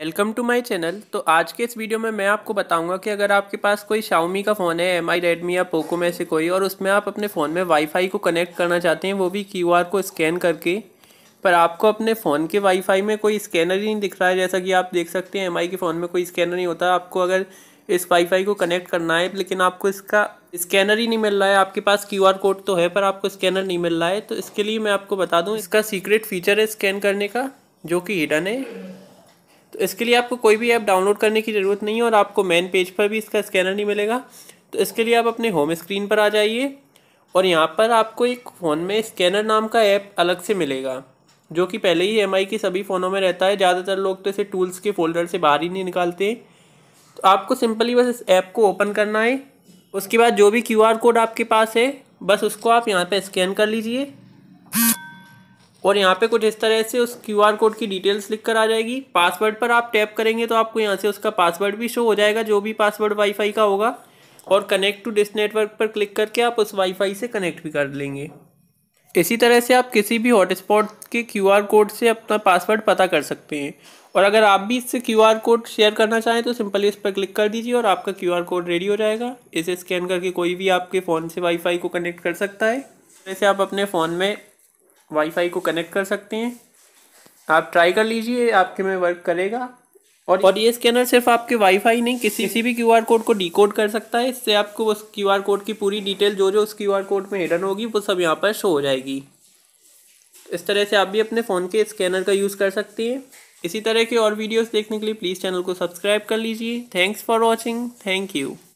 welcome to my channel तो आज के इस वीडियो में मैं आपको बताऊंगा कि अगर आपके पास कोई शाओमी का फ़ोन है एम आई रेडमी या पोको में से कोई और उसमें आप अपने फ़ोन में वाईफाई को कनेक्ट करना चाहते हैं वो भी क्यूआर को स्कैन करके पर आपको अपने फ़ोन के वाईफाई में कोई स्कैनर ही नहीं दिख रहा है जैसा कि आप देख सकते हैं एम के फ़ोन में कोई स्कैनर नहीं होता आपको अगर इस वाईफाई को कनेक्ट करना है लेकिन आपको इसका स्कैनर ही नहीं मिल रहा है आपके पास क्यूआर कोड तो है पर आपको स्कैनर नहीं मिल रहा है तो इसके लिए मैं आपको बता दूँ इसका सीक्रेट फीचर है स्कैन करने का जो कि हिडन है तो इसके लिए आपको कोई भी ऐप डाउनलोड करने की ज़रूरत नहीं है और आपको मेन पेज पर भी इसका स्कैनर नहीं मिलेगा तो इसके लिए आप अपने होम स्क्रीन पर आ जाइए और यहाँ पर आपको एक फ़ोन में स्कैनर नाम का ऐप अलग से मिलेगा जो कि पहले ही एम के सभी फ़ोनों में रहता है ज़्यादातर लोग तो इसे टूल्स के फोल्डर से बाहर ही नहीं निकालते तो आपको सिंपली बस इस ऐप को ओपन करना है उसके बाद जो भी क्यू कोड आपके पास है बस उसको आप यहाँ पर स्कैन कर लीजिए और यहाँ पे कुछ इस तरह से उस क्यू आर कोड की डिटेल्स लिख कर आ जाएगी पासवर्ड पर आप टैप करेंगे तो आपको यहाँ से उसका पासवर्ड भी शो हो जाएगा जो भी पासवर्ड वाईफाई का होगा और कनेक्ट टू डिस नेटवर्क पर क्लिक करके आप उस वाईफाई से कनेक्ट भी कर लेंगे इसी तरह से आप किसी भी हॉटस्पॉट के क्यू आर कोड से अपना पासवर्ड पता कर सकते हैं और अगर आप भी इससे क्यू आर कोड शेयर करना चाहें तो सिंपली इस पर क्लिक कर दीजिए और आपका क्यू आर कोड रेडी हो जाएगा इसे स्कैन करके कोई भी आपके फ़ोन से वाईफाई को कनेक्ट कर सकता है जैसे आप अपने फ़ोन में वाईफाई को कनेक्ट कर सकते हैं आप ट्राई कर लीजिए आपके में वर्क करेगा और और ये स्कैनर सिर्फ आपके वाईफाई नहीं किसी किसी भी क्यूआर कोड को डिकोड कर सकता है इससे आपको उस क्यूआर कोड की पूरी डिटेल जो जो उस क्यूआर कोड में हिडन होगी वो सब यहाँ पर शो हो जाएगी इस तरह से आप भी अपने फ़ोन के स्कैनर का यूज़ कर सकते हैं इसी तरह के और वीडियोस देखने के लिए प्लीज़ चैनल को सब्सक्राइब कर लीजिए thanks for watching thank you